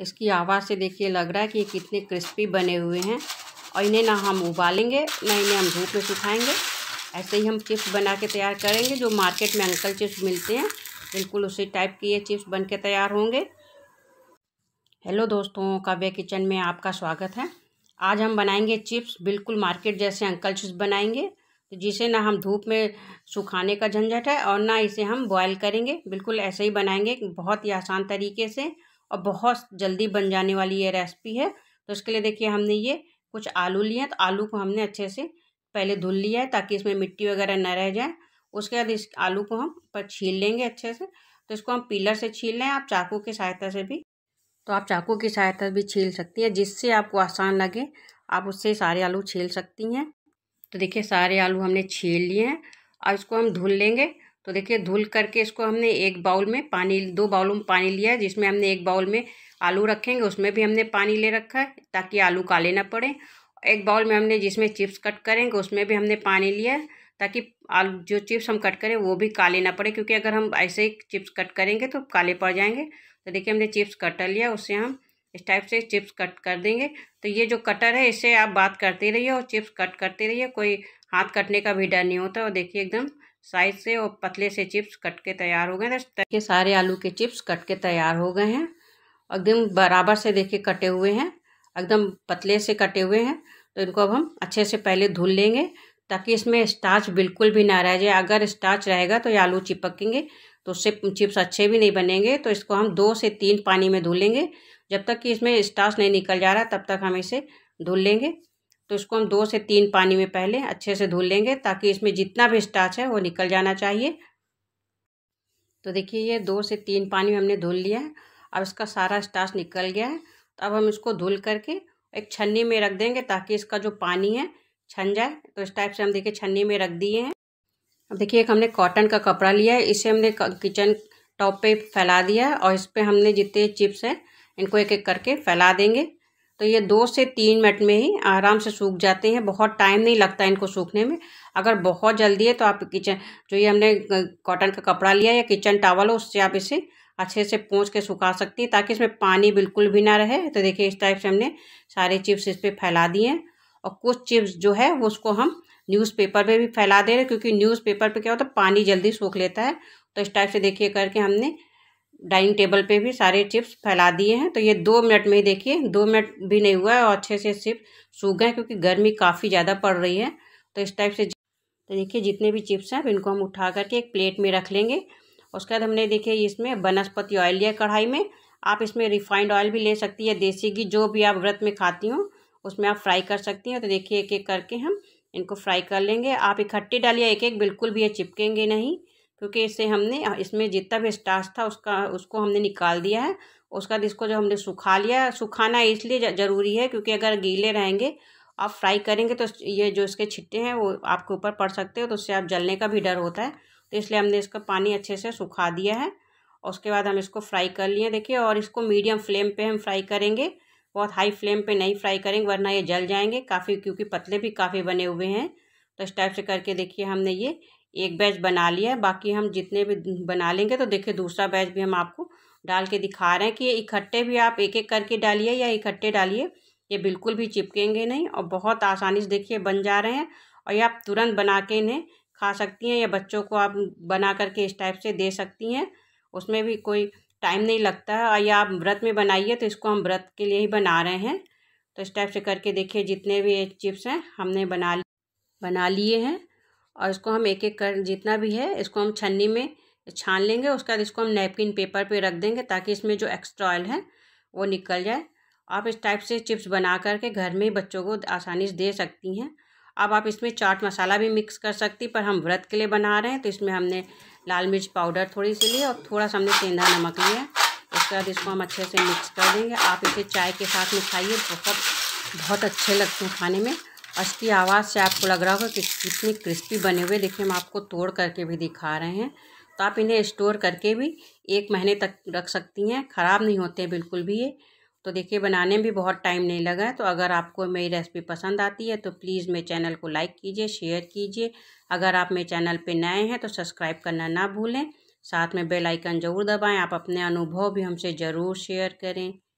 इसकी आवाज़ से देखिए लग रहा है कि ये कितने क्रिस्पी बने हुए हैं और इन्हें ना हम उबालेंगे ना इन्हें हम धूप में सुखाएंगे ऐसे ही हम चिप्स बना के तैयार करेंगे जो मार्केट में अंकल चिप्स मिलते हैं बिल्कुल उसी टाइप के ये चिप्स बन के तैयार होंगे हेलो दोस्तों काव्य किचन में आपका स्वागत है आज हम बनाएंगे चिप्स बिल्कुल मार्केट जैसे अंकल चिप्स बनाएंगे तो जिसे ना हम धूप में सुखाने का झंझट है और ना इसे हम बॉयल करेंगे बिल्कुल ऐसे ही बनाएंगे बहुत ही आसान तरीके से और बहुत जल्दी बन जाने वाली ये रेसिपी है तो इसके लिए देखिए हमने ये कुछ आलू लिए हैं तो आलू को हमने अच्छे से पहले धुल लिया है ताकि इसमें मिट्टी वगैरह न रह जाए उसके बाद इस आलू को हम पर छील लेंगे अच्छे से तो इसको हम पीलर से छील लें आप चाकू की सहायता से भी तो आप चाकू की सहायता भी छील सकती हैं जिससे आपको आसान लगे आप उससे सारे आलू छील सकती हैं तो देखिए सारे आलू हमने छील लिए हैं अब इसको हम धुल लेंगे तो देखिए धुल करके इसको हमने एक बाउल में पानी दो बाउलों में पानी लिया जिसमें हमने एक बाउल में आलू रखेंगे उसमें भी हमने पानी ले रखा है ताकि आलू काले ना पड़े एक बाउल में हमने जिसमें चिप्स कट करेंगे उसमें भी हमने पानी लिया है ताकि आलू जो चिप्स हम कट करें वो भी काले ना पड़े क्योंकि अगर हम ऐसे ही चिप्स कट करेंगे तो काले पड़ जाएंगे तो देखिए हमने चिप्स कटर लिया उससे हम इस टाइप से चिप्स कट कर देंगे तो ये जो कटर है इससे आप बात करते रहिए और चिप्स कट करते रहिए कोई हाथ कटने का भी डर नहीं होता और देखिए एकदम साइज से और पतले से चिप्स कट के तैयार हो गए हैं के सारे आलू के चिप्स कट के तैयार हो गए हैं एकदम बराबर से देखिए कटे हुए हैं एकदम पतले से कटे हुए हैं तो इनको अब हम अच्छे से पहले धुल लेंगे ताकि इसमें स्टार्च बिल्कुल भी ना रह जाए अगर स्टार्च रहेगा तो ये आलू चिपकेंगे तो उससे चिप्स अच्छे भी नहीं बनेंगे तो इसको हम दो से तीन पानी में धुलेंगे जब तक कि इसमें स्टार्च नहीं निकल जा रहा तब तक हम इसे धुल लेंगे तो इसको हम दो से तीन पानी में पहले अच्छे से धुल लेंगे ताकि इसमें जितना भी स्टाच है वो निकल जाना चाहिए तो देखिए ये दो से तीन पानी में हमने धुल लिया है अब इसका सारा स्टाच निकल गया है तो अब हम इसको धुल करके एक छन्नी में रख देंगे ताकि इसका जो पानी है छन जाए तो इस टाइप से हम देखिए छन्नी में रख दिए हैं अब देखिए एक हमने कॉटन का कपड़ा लिया है इसे हमने किचन टॉप पे फैला दिया है और इस पर हमने जितने चिप्स हैं इनको एक एक करके फैला देंगे तो ये दो से तीन मिनट में ही आराम से सूख जाते हैं बहुत टाइम नहीं लगता इनको सूखने में अगर बहुत जल्दी है तो आप किचन जो ये हमने कॉटन का कपड़ा लिया या किचन टावल हो उससे आप इसे अच्छे से पोंछ के सुखा सकती हैं ताकि इसमें पानी बिल्कुल भी ना रहे तो देखिए इस टाइप से हमने सारे चिप्स इस पर फैला दिए हैं और कुछ चिप्स जो है वो उसको हम न्यूज़पेपर पे भी फैला दे रहे क्योंकि न्यूज़पेपर पे क्या होता है पानी जल्दी सूख लेता है तो इस टाइप से देखिए करके हमने डाइनिंग टेबल पे भी सारे चिप्स फैला दिए हैं तो ये दो मिनट में ही देखिए दो मिनट भी नहीं हुआ है और अच्छे से सिर्फ सूख गए क्योंकि गर्मी काफ़ी ज़्यादा पड़ रही है तो इस टाइप से तो देखिए जितने भी चिप्स हैं इनको हम उठा करके एक प्लेट में रख लेंगे उसके बाद हमने देखिए इसमें वनस्पति ऑयल लिया कढ़ाई में आप इसमें रिफाइंड ऑयल भी ले सकती है देसी घी जो भी आप व्रत में खाती हूँ उसमें आप फ्राई कर सकती हैं तो देखिए एक एक करके हम इनको फ्राई कर लेंगे आप इकट्ठे डालिए एक एक बिल्कुल भी ये चिपकेंगे नहीं क्योंकि इसे हमने इसमें जितना भी स्टार्च था उसका उसको हमने निकाल दिया है उसके बाद इसको जो हमने सुखा लिया सुखाना इसलिए ज़रूरी है क्योंकि अगर गीले रहेंगे आप फ्राई करेंगे तो ये जो इसके छिट्टे हैं वो आपके ऊपर पड़ सकते हो तो उससे आप जलने का भी डर होता है तो इसलिए हमने इसका पानी अच्छे से सुखा दिया है और उसके बाद हम इसको फ्राई कर लिए देखिए और इसको मीडियम फ्लेम पे हम फ्राई करेंगे बहुत हाई फ्लेम पे नहीं फ्राई करेंगे वरना ये जल जाएंगे काफ़ी क्योंकि पतले भी काफ़ी बने हुए हैं तो इस टाइप से करके देखिए हमने ये एक बैच बना लिया है बाकी हम जितने भी बना लेंगे तो देखिए दूसरा बैच भी हम आपको डाल के दिखा रहे हैं कि ये इकट्ठे भी आप एक एक करके डालिए या इकट्ठे डालिए ये बिल्कुल भी चिपकेंगे नहीं और बहुत आसानी से देखिए बन जा रहे हैं और ये आप तुरंत बना के इन्हें खा सकती हैं या बच्चों को आप बना करके इस टाइप से दे सकती हैं उसमें भी कोई टाइम नहीं लगता है और या आप व्रत में बनाइए तो इसको हम व्रत के लिए ही बना रहे हैं तो इस टाइप से करके देखिए जितने भी चिप्स हैं हमने बना बना लिए हैं और इसको हम एक एक कर जितना भी है इसको हम छन्नी में छान लेंगे उसके बाद इसको हम नैपकिन पेपर पे रख देंगे ताकि इसमें जो एक्स्ट्रा ऑयल है वो निकल जाए आप इस टाइप से चिप्स बना करके घर में बच्चों को आसानी से दे सकती हैं अब आप इसमें चाट मसाला भी मिक्स कर सकती पर हम व्रत के लिए बना रहे हैं तो इसमें हमने लाल मिर्च पाउडर थोड़ी सी ली और थोड़ा सा हमने सेंधा नमक लिया उसके बाद इसको हम अच्छे से मिक्स कर देंगे आप इसे चाय के साथ में खाइए बहुत बहुत अच्छे लगते हैं खाने में इसकी आवाज़ से आपको लग रहा होगा कि कितनी क्रिस्पी बने हुए देखिए हम आपको तोड़ करके भी दिखा रहे हैं तो आप इन्हें स्टोर करके भी एक महीने तक रख सकती हैं ख़राब नहीं होते हैं बिल्कुल भी ये तो देखिए बनाने में भी बहुत टाइम नहीं लगा है तो अगर आपको मेरी रेसिपी पसंद आती है तो प्लीज़ मेरे चैनल को लाइक कीजिए शेयर कीजिए अगर आप मेरे चैनल पर नए हैं तो सब्सक्राइब करना ना भूलें साथ में बेल आइकन ज़रूर दबाएं आप अपने अनुभव भी हमसे ज़रूर शेयर करें